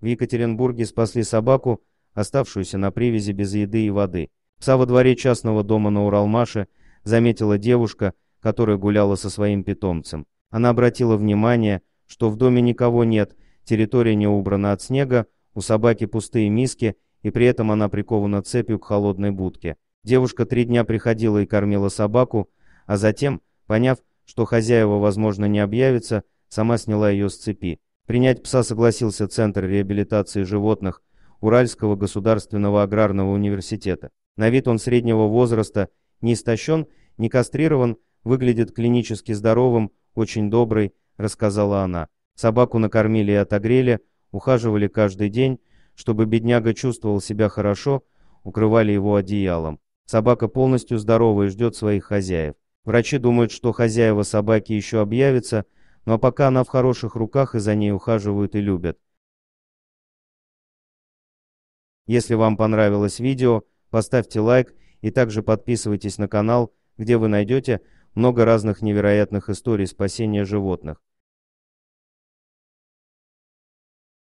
В Екатеринбурге спасли собаку, оставшуюся на привязи без еды и воды. Пса во дворе частного дома на Уралмаше заметила девушка, которая гуляла со своим питомцем. Она обратила внимание, что в доме никого нет, территория не убрана от снега, у собаки пустые миски, и при этом она прикована цепью к холодной будке. Девушка три дня приходила и кормила собаку, а затем, поняв, что хозяева, возможно, не объявится, сама сняла ее с цепи. Принять пса согласился Центр реабилитации животных Уральского государственного аграрного университета. На вид он среднего возраста, не истощен, не кастрирован, выглядит клинически здоровым, очень добрый, рассказала она. Собаку накормили и отогрели, ухаживали каждый день, чтобы бедняга чувствовал себя хорошо, укрывали его одеялом. Собака полностью здорова и ждет своих хозяев. Врачи думают, что хозяева собаки еще объявятся, но пока она в хороших руках и за ней ухаживают и любят. Если вам понравилось видео, поставьте лайк и также подписывайтесь на канал, где вы найдете много разных невероятных историй спасения животных.